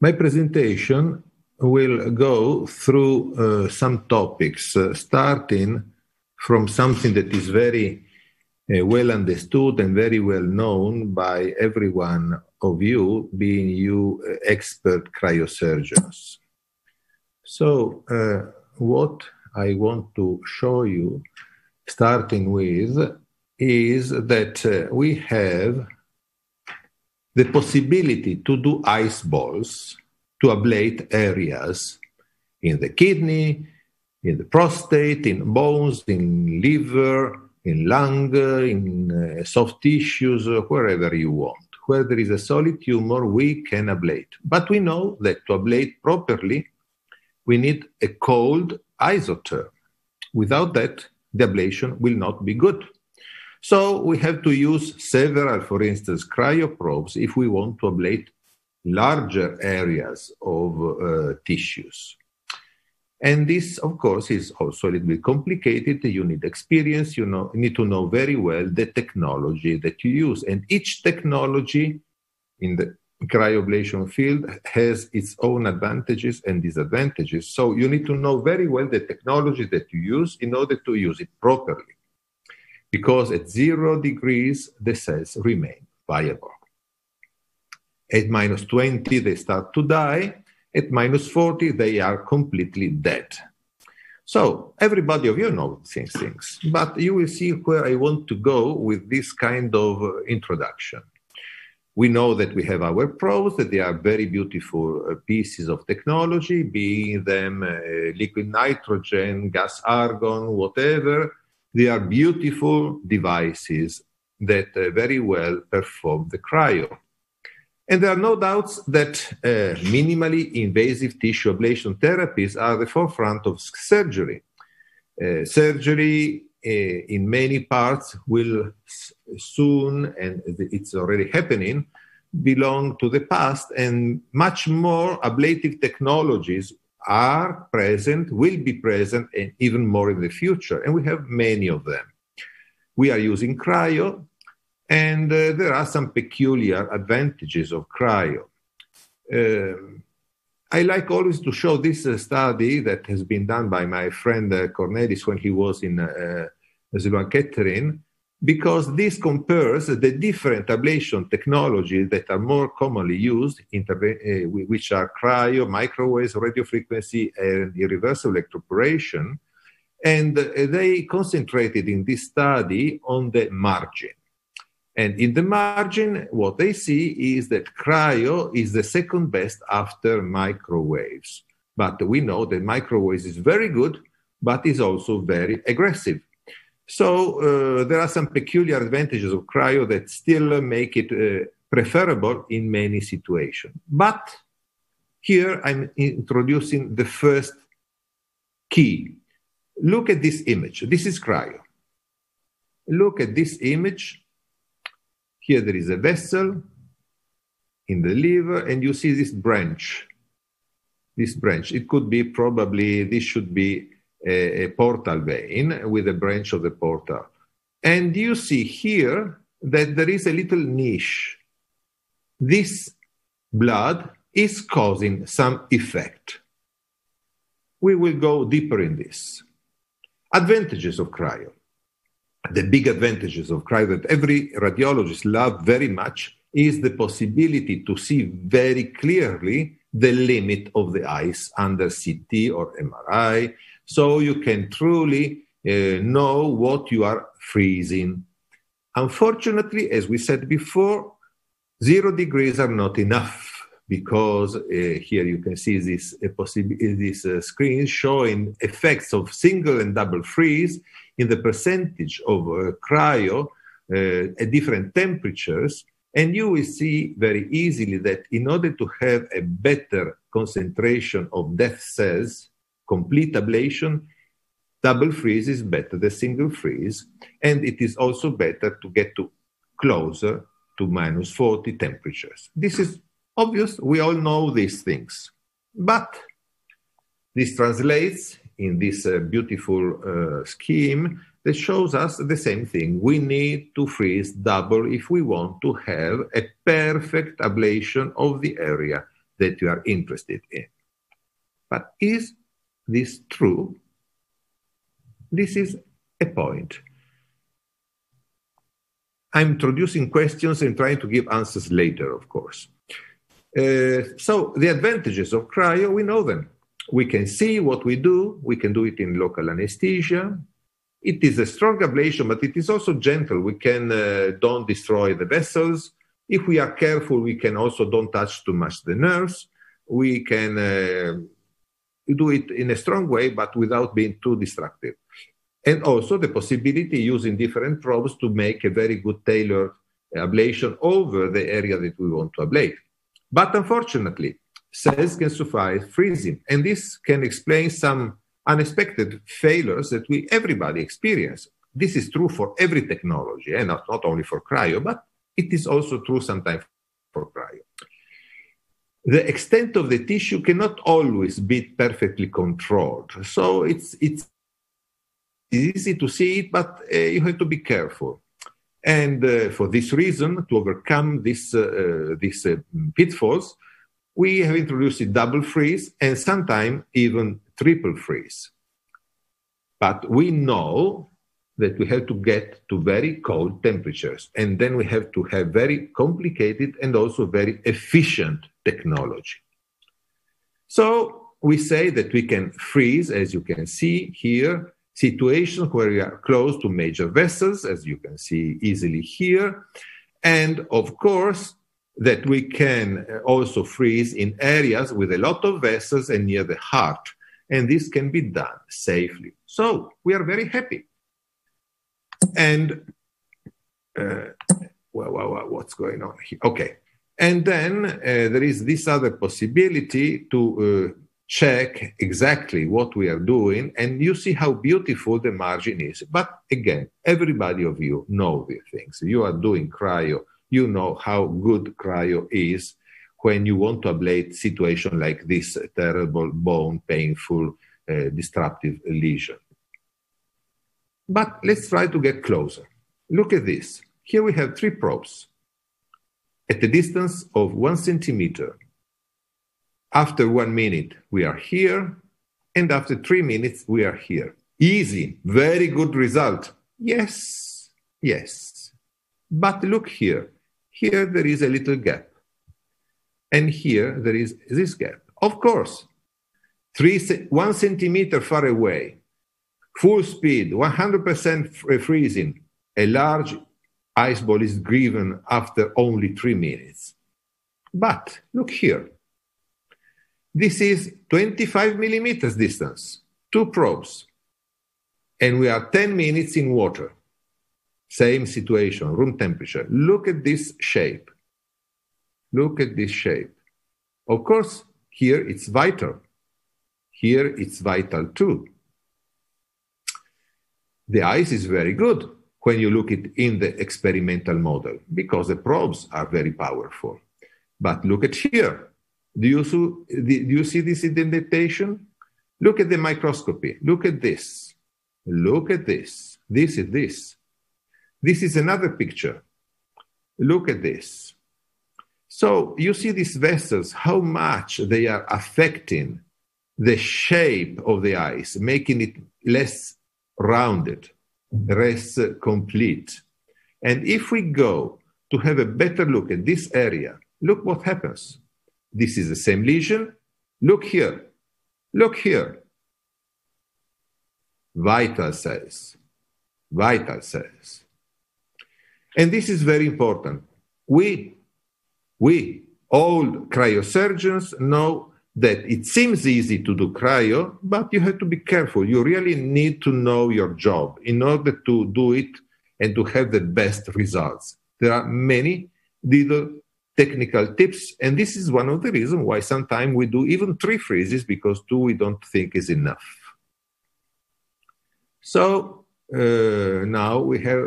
My presentation will go through uh, some topics, uh, starting from something that is very uh, well understood and very well known by everyone of you, being you uh, expert cryosurgeons. So, uh, what I want to show you, starting with, is that uh, we have the possibility to do ice balls to ablate areas in the kidney, in the prostate, in bones, in liver, in lung, in uh, soft tissues, uh, wherever you want. Where there is a solid tumor, we can ablate. But we know that to ablate properly, we need a cold isotherm. Without that, the ablation will not be good. So we have to use several, for instance, cryoprobes if we want to ablate larger areas of uh, tissues. And this, of course, is also a little bit complicated. You need experience, you, know, you need to know very well the technology that you use. And each technology in the cryoablation field has its own advantages and disadvantages. So you need to know very well the technology that you use in order to use it properly because at zero degrees, the cells remain viable. At minus 20, they start to die. At minus 40, they are completely dead. So everybody of you knows these things, but you will see where I want to go with this kind of uh, introduction. We know that we have our probes, that they are very beautiful uh, pieces of technology, being them uh, liquid nitrogen, gas argon, whatever. They are beautiful devices that uh, very well perform the cryo. And there are no doubts that uh, minimally invasive tissue ablation therapies are the forefront of surgery. Uh, surgery uh, in many parts will soon, and it's already happening, belong to the past, and much more ablative technologies are present, will be present, and even more in the future. And we have many of them. We are using cryo, and uh, there are some peculiar advantages of cryo. Um, I like always to show this uh, study that has been done by my friend uh, Cornelis when he was in uh, uh because this compares the different ablation technologies that are more commonly used, eh, which are cryo, microwaves, radio frequency, and irreversible electroporation. And eh, they concentrated in this study on the margin. And in the margin, what they see is that cryo is the second best after microwaves. But we know that microwaves is very good, but is also very aggressive so uh, there are some peculiar advantages of cryo that still make it uh, preferable in many situations. But here I'm introducing the first key. Look at this image. This is cryo. Look at this image. Here there is a vessel in the liver, and you see this branch. This branch. It could be probably, this should be a, a portal vein with a branch of the portal. And you see here that there is a little niche. This blood is causing some effect. We will go deeper in this. Advantages of cryo. The big advantages of cryo that every radiologist loves very much is the possibility to see very clearly the limit of the ice under CT or MRI so you can truly uh, know what you are freezing. Unfortunately, as we said before, zero degrees are not enough because uh, here you can see this, uh, possi- this uh, screen showing effects of single and double freeze in the percentage of uh, cryo uh, at different temperatures. And you will see very easily that in order to have a better concentration of death cells, complete ablation, double freeze is better than single freeze. And it is also better to get to closer to minus 40 temperatures. This is obvious. We all know these things. But this translates in this uh, beautiful uh, scheme that shows us the same thing. We need to freeze double if we want to have a perfect ablation of the area that you are interested in. But is this true, this is a point. I'm introducing questions and trying to give answers later, of course. Uh, so, the advantages of cryo, we know them. We can see what we do, we can do it in local anesthesia. It is a strong ablation, but it is also gentle. We can uh, don't destroy the vessels. If we are careful, we can also don't touch too much the nerves. We can uh, do it in a strong way, but without being too destructive. And also the possibility using different probes to make a very good tailored ablation over the area that we want to ablate. But unfortunately, cells can survive freezing, and this can explain some unexpected failures that we everybody experience. This is true for every technology, and eh? not, not only for cryo, but it is also true sometimes for cryo the extent of the tissue cannot always be perfectly controlled. So it's, it's easy to see it, but uh, you have to be careful. And uh, for this reason, to overcome this, uh, uh these uh, pitfalls, we have introduced double freeze and sometimes even triple freeze. But we know that we have to get to very cold temperatures. And then we have to have very complicated and also very efficient technology. So we say that we can freeze, as you can see here, situations where we are close to major vessels, as you can see easily here. And of course, that we can also freeze in areas with a lot of vessels and near the heart. And this can be done safely. So we are very happy. And uh, well, well, well, what's going on here? Okay. And then uh, there is this other possibility to uh, check exactly what we are doing, and you see how beautiful the margin is. But again, everybody of you know these things. You are doing cryo, you know how good cryo is when you want to ablate situation like this terrible bone, painful, uh, disruptive lesion. But let's try to get closer. Look at this. Here we have three probes at a distance of one centimeter. After one minute, we are here, and after three minutes, we are here. Easy, very good result. Yes, yes. But look here. Here there is a little gap. And here there is this gap. Of course, three, one centimeter far away, full speed, 100% uh, freezing, a large ice ball is driven after only three minutes. But look here. This is 25 millimeters distance, two probes, and we are 10 minutes in water. Same situation, room temperature. Look at this shape. Look at this shape. Of course, here it's vital. Here it's vital too the ice is very good when you look it in the experimental model because the probes are very powerful. But look at here. Do you, see, do you see this indentation? Look at the microscopy. Look at this. Look at this. This is this. This is another picture. Look at this. So you see these vessels, how much they are affecting the shape of the ice, making it less rounded, rests complete. And if we go to have a better look at this area, look what happens. This is the same lesion. Look here. Look here. Vital cells. Vital cells. And this is very important. We, we, all cryosurgeons know that it seems easy to do cryo, but you have to be careful. You really need to know your job in order to do it and to have the best results. There are many little technical tips, and this is one of the reasons why sometimes we do even three freezes because two we don't think is enough. So uh, now we have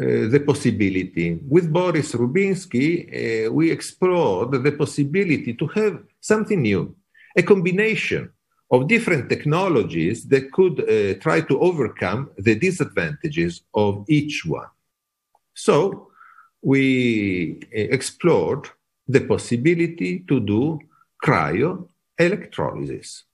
uh, the possibility. With Boris Rubinsky, uh, we explored the possibility to have something new, a combination of different technologies that could uh, try to overcome the disadvantages of each one. So we uh, explored the possibility to do cryo electrolysis.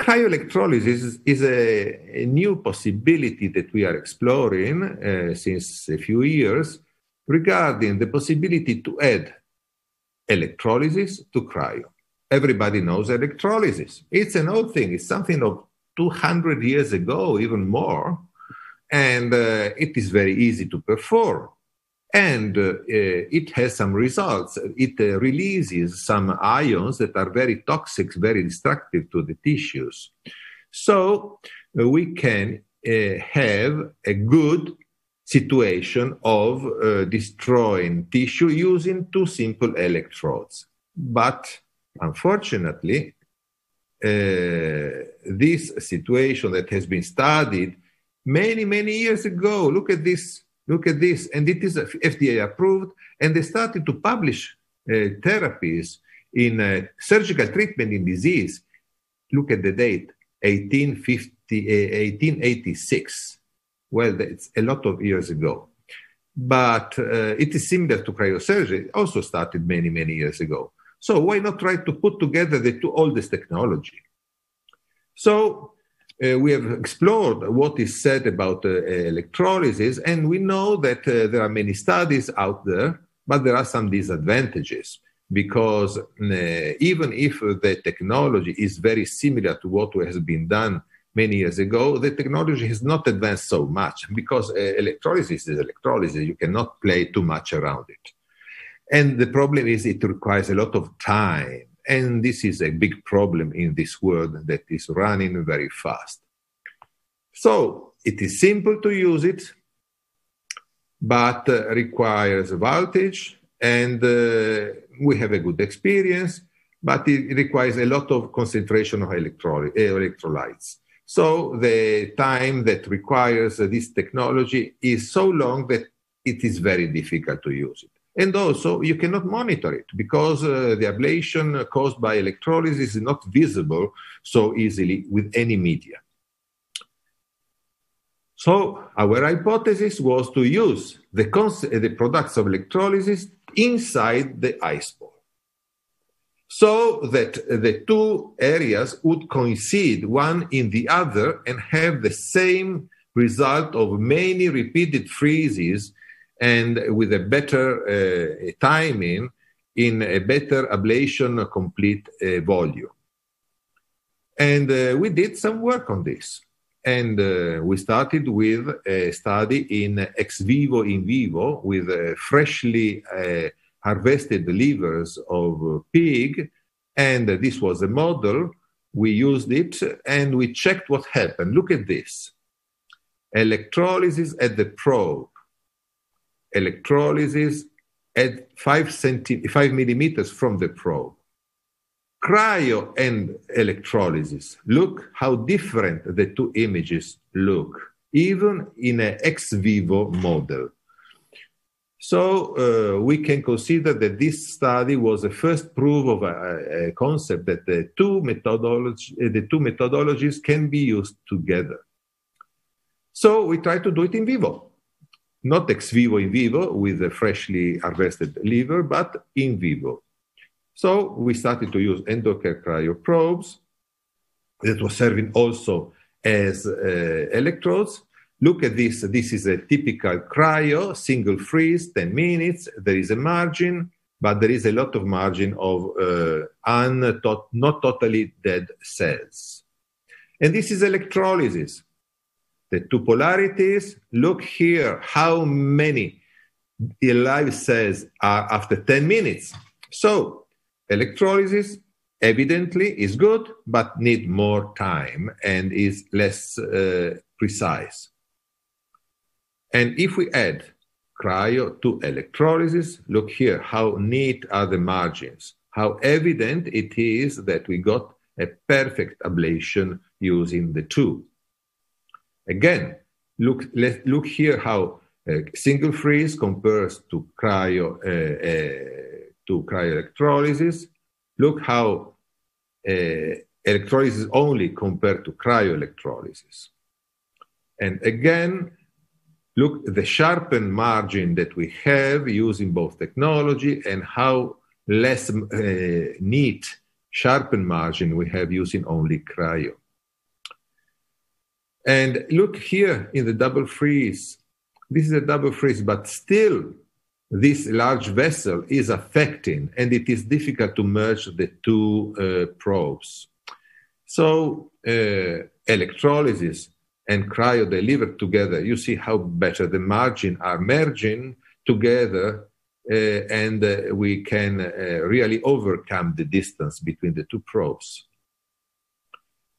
Cryoelectrolysis is, is a, a, new possibility that we are exploring uh, since a few years regarding the possibility to add electrolysis to cryo. Everybody knows electrolysis. It's an old thing, it's something of 200 years ago, even more, and uh, it is very easy to perform and uh, eh, it has some results. It uh, releases some ions that are very toxic, very destructive to the tissues. So uh, we can uh, have a good situation of uh, destroying tissue using two simple electrodes. But unfortunately, uh, this situation that has been studied many, many years ago, look at this Look at this. And it is FDA approved. And they started to publish uh, therapies in uh, surgical treatment in disease. Look at the date 1850, uh, 1886. Well, it's a lot of years ago. But uh, it is similar to cryosurgery, it also started many, many years ago. So why not try to put together the two oldest technology? So uh, we have explored what is said about uh, electrolysis, and we know that uh, there are many studies out there, but there are some disadvantages because uh, even if the technology is very similar to what has been done many years ago, the technology has not advanced so much because uh, electrolysis is electrolysis. You cannot play too much around it. And the problem is it requires a lot of time and this is a big problem in this world that is running very fast. So it is simple to use it, but uh, requires voltage, and uh, we have a good experience, but it requires a lot of concentration of eh, electrolytes. So the time that requires this technology is so long that it is very difficult to use it. And also, you cannot monitor it because uh, the ablation caused by electrolysis is not visible so easily with any media. So, our hypothesis was to use the, the products of electrolysis inside the ice ball so that the two areas would coincide one in the other and have the same result of many repeated freezes and with a better uh, timing in a better ablation complete uh, volume. And uh, we did some work on this. And we started with a study in ex vivo, in vivo, with freshly harvested livers of pig. And this was a model. We used it and we checked what happened. Look at this electrolysis at the probe electrolysis at 5, centi- 5 millimeters from the probe. Cryo and electrolysis. Look how different the two images look, even in an ex vivo model. So uh, we can consider that this study was the first proof of a, a concept that the two, the two methodologies can be used together. So we try to do it in vivo not ex vivo in vivo with a freshly harvested liver, but in vivo. So we started to use endoker cryoprobes that was serving also as uh, electrodes. Look at this. This is a typical cryo, single freeze, 10 minutes. There is a margin, but there is a lot of margin of uh, un- not totally dead cells. And this is electrolysis the two polarities. Look here how many alive cells are after 10 minutes. So electrolysis evidently is good, but need more time and is less uh, precise. And if we add cryo to electrolysis, look here how neat are the margins, how evident it is that we got a perfect ablation using the two. Again, look, let, look here how uh, single freeze compares to cryo uh, uh to cryoelectrolysis. Look how uh, electrolysis only compared to cryoelectrolysis. And again, look the sharpened margin that we have using both technology and how less uh, neat sharpened margin we have using only cryo. And look here in the double freeze. This is a double freeze, but still this large vessel is affecting and it is difficult to merge the two uh, probes. So uh, electrolysis and cryo delivered together, you see how better the margin are merging together uh, and uh, we can uh, really overcome the distance between the two probes.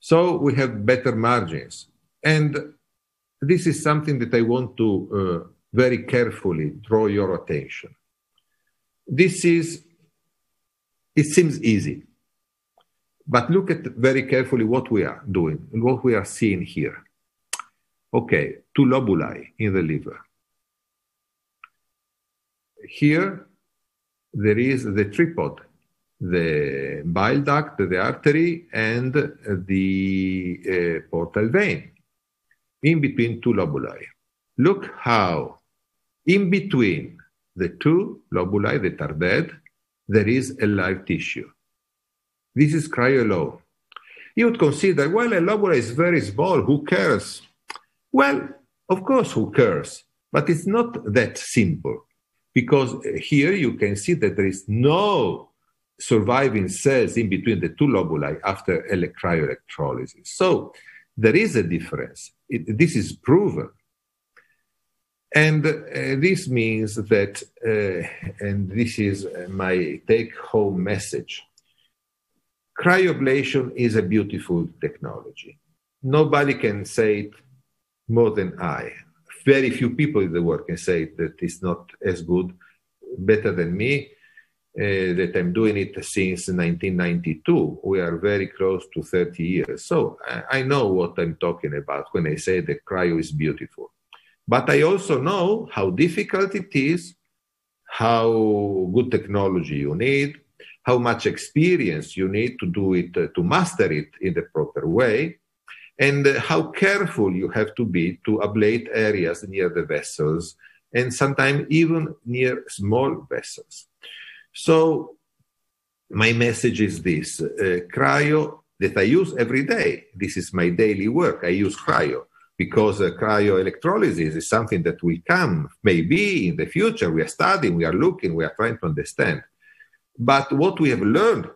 So we have better margins. And this is something that I want to uh, very carefully draw your attention. This is, it seems easy, but look at very carefully what we are doing, and what we are seeing here. Okay, two lobuli in the liver. Here, there is the tripod, the bile duct, the artery, and the uh, portal vein in between two lobuli. Look how, in between the two lobuli that are dead, there is a live tissue. This is cryolo. You would consider, well, a lobula is very small, who cares? Well, of course, who cares? But it's not that simple because here you can see that there is no surviving cells in between the two lobuli after cryoelectrolysis. So there is a difference. It, this is proven. And uh, this means that, uh, and this is uh, my take home message cryoblation is a beautiful technology. Nobody can say it more than I. Very few people in the world can say that it's not as good, better than me, Eh, that I'm doing it since 1992. We are very close to 30 years. So I know what I'm talking about when I say the cryo is beautiful. But I also know how difficult it is, how good technology you need, how much experience you need to do it, uh, to master it in the proper way, and uh, how careful you have to be to ablate areas near the vessels and sometimes even near small vessels. So my message is this uh, cryo that I use every day. This is my daily work. I use cryo because uh, cryoelectrolysis is something that will come maybe in the future. We are studying, we are looking, we are trying to understand. But what we have learned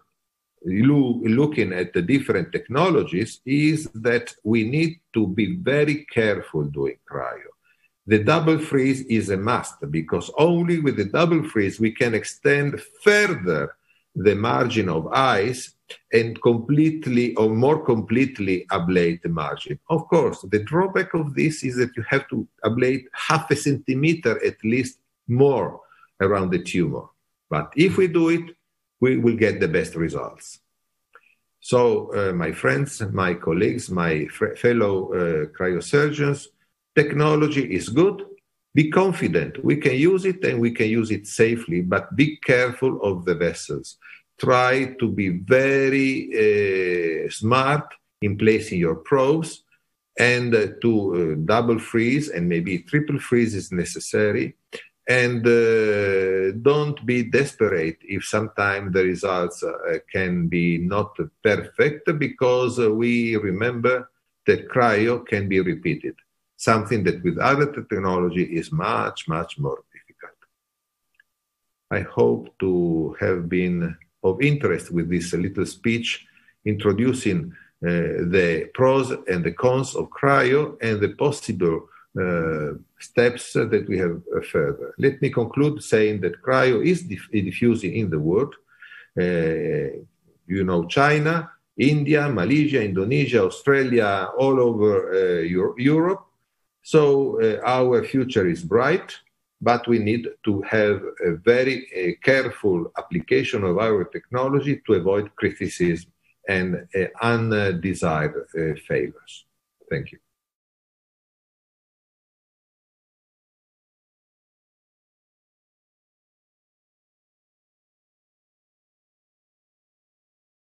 lo- looking at the different technologies is that we need to be very careful doing cryo the double freeze is a must because only with the double freeze we can extend further the margin of ice and completely or more completely ablate the margin. Of course, the drawback of this is that you have to ablate half a centimeter at least more around the tumor. But if we do it, we will get the best results. So, uh, my friends, my colleagues, my fr- fellow uh, cryosurgeons, technology is good. Be confident. We can use it and we can use it safely, but be careful of the vessels. Try to be very uh, smart in placing your probes and uh, to uh, double freeze and maybe triple freeze is necessary. And don't be desperate if sometimes the results can be not perfect because we remember that cryo can be repeated something that with other technology is much, much more difficult. I hope to have been of interest with this little speech introducing uh, the pros and the cons of cryo and the possible uh, steps that we have uh, further. Let me conclude saying that cryo is diff- diffusing in the world. Uh, you know, China, India, Malaysia, Indonesia, Australia, all over uh, Euro- Europe so uh, our future is bright, but we need to have a very uh, careful application of our technology to avoid criticism and uh, undesired uh, failures. Thank you.